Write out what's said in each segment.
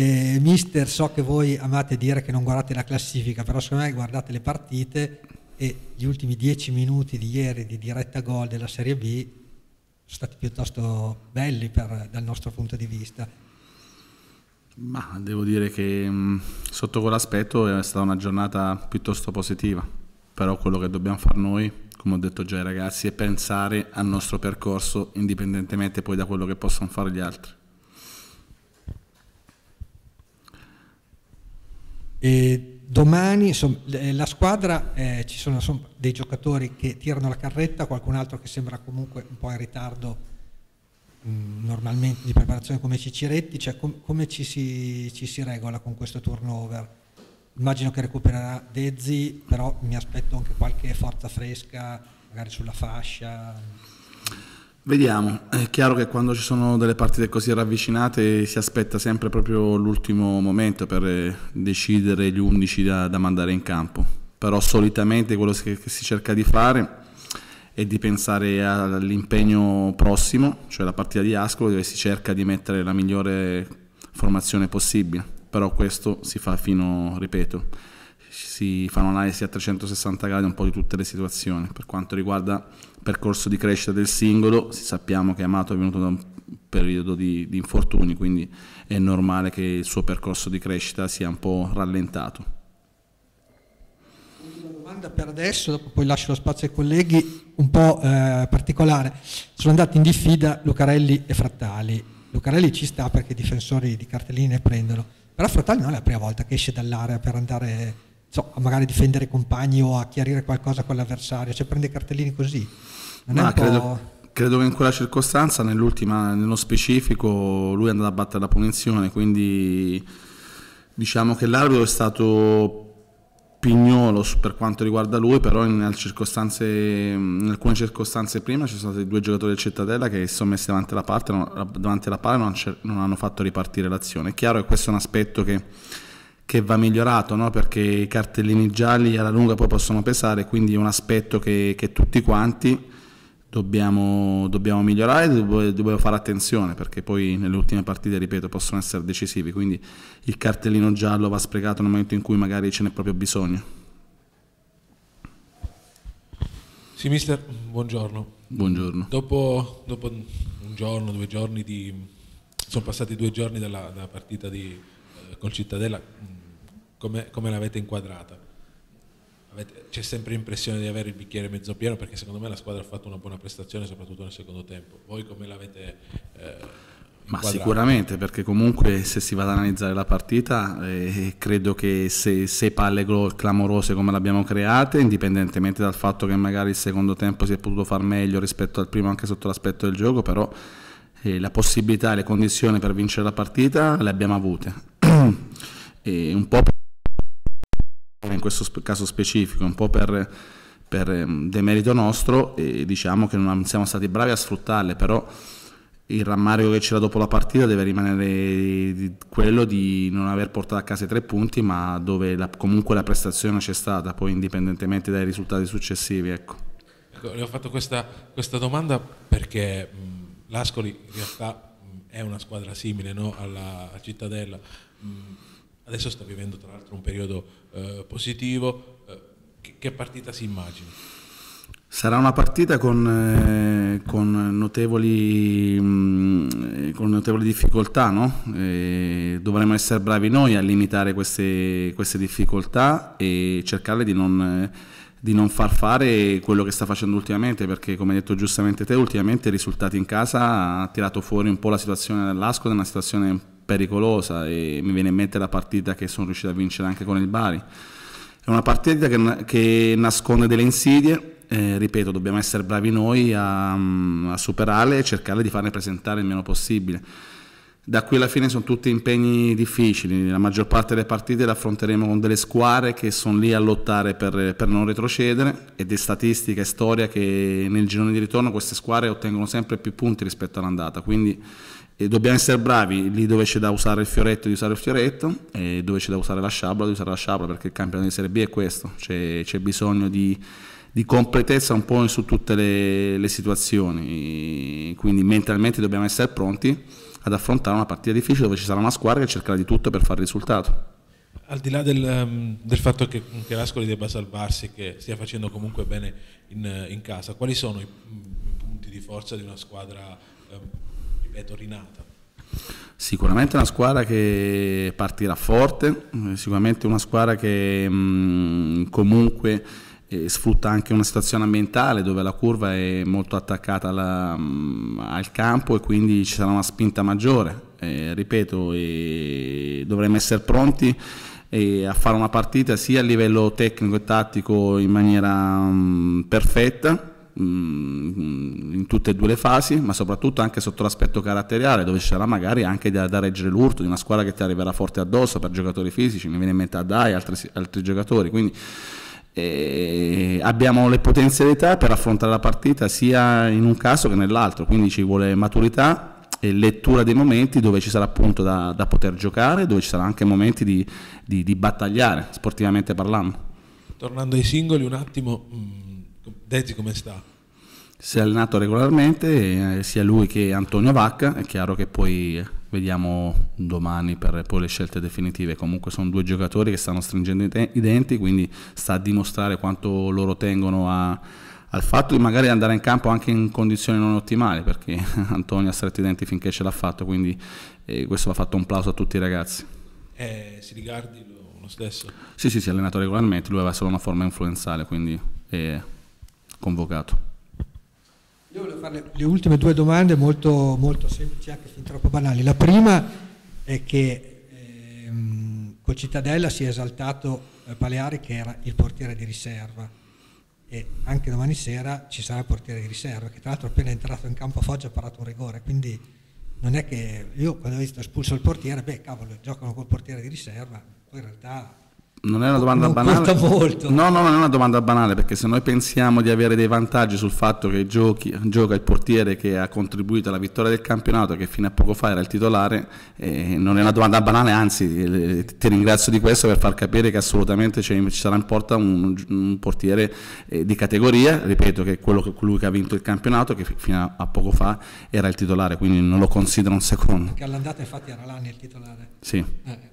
Eh, mister, so che voi amate dire che non guardate la classifica, però secondo me guardate le partite e gli ultimi dieci minuti di ieri di diretta gol della Serie B sono stati piuttosto belli per, dal nostro punto di vista. Ma devo dire che mm, sotto quell'aspetto è stata una giornata piuttosto positiva, però quello che dobbiamo fare noi, come ho detto già ai ragazzi, è pensare al nostro percorso indipendentemente poi da quello che possono fare gli altri. E domani insomma, la squadra eh, ci sono insomma, dei giocatori che tirano la carretta, qualcun altro che sembra comunque un po' in ritardo mm, normalmente di preparazione come Ciciretti, cioè com come ci si, ci si regola con questo turnover? Immagino che recupererà Dezzi, però mi aspetto anche qualche forza fresca, magari sulla fascia. Vediamo, è chiaro che quando ci sono delle partite così ravvicinate si aspetta sempre proprio l'ultimo momento per eh, decidere gli 11 da, da, mandare in campo, però solitamente quello che, si cerca di fare è di pensare all'impegno prossimo, cioè la partita di Ascolo dove si cerca di mettere la migliore formazione possibile, però questo si fa fino, ripeto, si fanno analisi a 360 gradi un po' di tutte le situazioni. Per quanto riguarda il percorso di crescita del singolo, sappiamo che Amato è venuto da un periodo di, di infortuni, quindi è normale che il suo percorso di crescita sia un po' rallentato. Una domanda per adesso, dopo poi lascio lo spazio ai colleghi, un po' eh, particolare. Sono andati in diffida Lucarelli e Frattali. Lucarelli ci sta perché i difensori di cartelline prendono, però Frattali non è la prima volta che esce dall'area per andare so, a magari difendere compagni o a chiarire qualcosa con l'avversario, cioè prende cartellini così. Non Ma credo, credo, che in quella circostanza, nell'ultima, nello specifico, lui è andato a battere la punizione, quindi diciamo che l'arbitro è stato pignolo per quanto riguarda lui, però in, in alcune circostanze prima ci sono stati due giocatori del Cittadella che sommessi davanti alla, parte, davanti alla palla non, non hanno fatto ripartire l'azione. È chiaro che questo è un aspetto che che va migliorato no? perché i cartellini gialli alla lunga poi possono pesare, quindi è un aspetto che, che tutti quanti dobbiamo, dobbiamo migliorare, dobbiamo, dobbiamo fare attenzione perché poi nelle ultime partite, ripeto, possono essere decisivi, quindi il cartellino giallo va sprecato nel momento in cui magari ce n'è proprio bisogno. Sì, mister, buongiorno. Buongiorno. Dopo, dopo un giorno, due giorni di... sono passati due giorni dalla, dalla partita di eh, con Cittadella, mm, come, come l'avete inquadrata? c'è sempre l'impressione di avere il bicchiere mezzo pieno perché secondo me la squadra ha fatto una buona prestazione soprattutto nel secondo tempo. Voi come l'avete... Eh, ma sicuramente perché comunque se si va ad analizzare la partita eh, credo che se, se palle clamorose come l'abbiamo create indipendentemente dal fatto che magari il secondo tempo si è potuto far meglio rispetto al primo anche sotto l'aspetto del gioco però eh, la possibilità e le condizioni per vincere la partita le abbiamo avute. e un po' per, in questo caso specifico, un po' per, per ehm, demerito nostro e diciamo che non siamo stati bravi a sfruttarle, però il rammarico che c'era dopo la partita deve rimanere quello di non aver portato a casa i tre punti, ma dove la, comunque la prestazione c'è stata, poi indipendentemente dai risultati successivi. Ecco. ecco le ho fatto questa, questa domanda perché l'Ascoli in realtà mm, è una squadra simile no? alla Cittadella, mm, adesso sta vivendo tra l'altro un periodo eh, positivo, eh, che, partita si immagina? Sarà una partita con, eh, con, notevoli, mh, mm, eh, con notevoli, difficoltà, no? dovremo essere bravi noi a limitare queste, queste difficoltà e cercare di non... Eh, di non far fare quello che sta facendo ultimamente, perché come hai detto giustamente te, ultimamente i risultati in casa ha tirato fuori un po' la situazione dell'Asco, è una situazione pericolosa e mi viene in mente la partita che sono riuscito a vincere anche con il Bari. È una partita che, che nasconde delle insidie, eh, ripeto, dobbiamo essere bravi noi a, mm, a superarle e cercare di farle presentare il meno possibile da qui alla fine sono tutti impegni difficili, la maggior parte delle partite le affronteremo con delle squadre che sono lì a lottare per, per non retrocedere ed è statistica e storia che nel girone di ritorno queste squadre ottengono sempre più punti rispetto all'andata, quindi eh, dobbiamo essere bravi lì dove c'è da usare il fioretto di usare il fioretto e dove c'è da usare la sciabola di usare la sciabola perché il campionato di Serie B è questo, c'è, bisogno di, di completezza un po' su tutte le, le situazioni, quindi mentalmente dobbiamo essere pronti ad affrontare una partita difficile dove ci sarà una squadra che cercherà di tutto per fare risultato. Al di là del, ehm, del fatto che, mm, che l'Ascoli debba salvarsi, che stia facendo comunque bene in, eh, in, casa, quali sono mm, i punti di forza di una squadra, eh, ripeto, rinata? Sicuramente una squadra che partirà forte, eh, sicuramente una squadra che mh, mm, comunque sfrutta anche una situazione ambientale dove la curva è molto attaccata alla, mm, al campo e quindi ci sarà una spinta maggiore. Eh, ripeto, eh, dovremmo essere pronti eh, a fare una partita sia a livello tecnico e tattico in maniera mh, mm, perfetta mm, in tutte e due le fasi ma soprattutto anche sotto l'aspetto caratteriale dove ci sarà magari anche da, da, reggere l'urto di una squadra che ti arriverà forte addosso per giocatori fisici mi viene in mente Adai e altri, altri giocatori quindi eh, abbiamo le potenzialità per affrontare la partita sia in un caso che nell'altro, quindi ci vuole maturità e lettura dei momenti dove ci sarà appunto da, da poter giocare, dove ci saranno anche momenti di, di, di, battagliare sportivamente parlando. Tornando ai singoli un attimo, mm, Dezzi come sta? Si è allenato regolarmente, eh, sia lui che Antonio Vacca, è chiaro che poi vediamo domani per poi le scelte definitive. Comunque sono due giocatori che stanno stringendo i denti, quindi sta a dimostrare quanto loro tengono a, al fatto di magari andare in campo anche in condizioni non ottimali, perché Antonio ha stretto i denti finché ce l'ha fatto, quindi eh, questo va fatto un plauso a tutti i ragazzi. Eh, si rigardi lo, lo stesso? Sì, sì, si è allenato regolarmente, lui aveva solo una forma influenzale, quindi è convocato io volevo fare le ultime due domande molto, molto semplici, anche fin troppo banali. La prima è che ehm, con Cittadella si è esaltato eh, Paleari che era il portiere di riserva e anche domani sera ci sarà il portiere di riserva che tra l'altro appena è entrato in campo a Foggia ha parato un rigore, quindi non è che io quando ho visto espulso il portiere, beh cavolo, giocano col portiere di riserva, poi in realtà non è una domanda non banale. Molto. No, no, non è una domanda banale perché se noi pensiamo di avere dei vantaggi sul fatto che giochi, gioca il portiere che ha contribuito alla vittoria del campionato, che fino a poco fa era il titolare, eh, non è una domanda banale, anzi eh, ti ringrazio di questo per far capire che assolutamente ci sarà in porta un, un portiere eh, di categoria, ripeto che è quello che, colui che ha vinto il campionato, che fino a, poco fa era il titolare, quindi non lo considero un secondo. Che all'andata infatti era l'anno il titolare. Sì. Eh.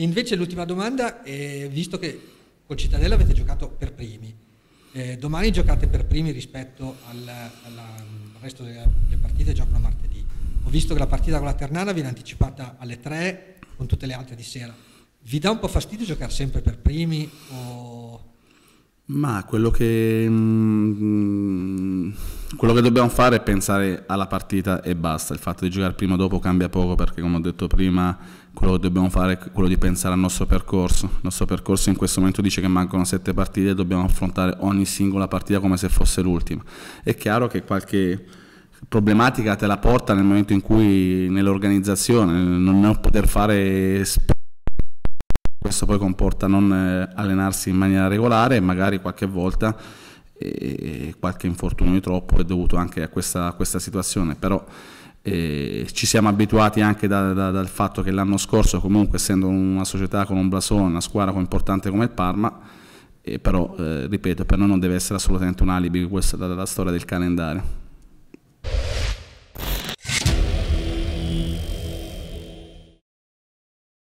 Invece l'ultima domanda è visto che con Cittadella avete giocato per primi, eh, domani giocate per primi rispetto al, al resto delle, delle partite, giocano martedì. Ho visto che la partita con la Ternana viene anticipata alle 3 con tutte le altre di sera. Vi dà un po' fastidio giocare sempre per primi? O... Ma quello che... Mm, mm quello che dobbiamo fare è pensare alla partita e basta. Il fatto di giocare prima o dopo cambia poco perché, come ho detto prima, quello che dobbiamo fare è quello di pensare al nostro percorso. Il nostro percorso in questo momento dice che mancano sette partite e dobbiamo affrontare ogni singola partita come se fosse l'ultima. È chiaro che qualche problematica te la porta nel momento in cui nell'organizzazione non poter fare questo poi comporta non eh, allenarsi in maniera regolare e magari qualche volta e qualche infortunio di troppo è dovuto anche a questa, a questa situazione, però eh, ci siamo abituati anche da, da, dal fatto che l'anno scorso comunque essendo una società con un blasone, una squadra importante come il Parma, eh, però eh, ripeto per noi non deve essere assolutamente un alibi questa la, storia del calendario.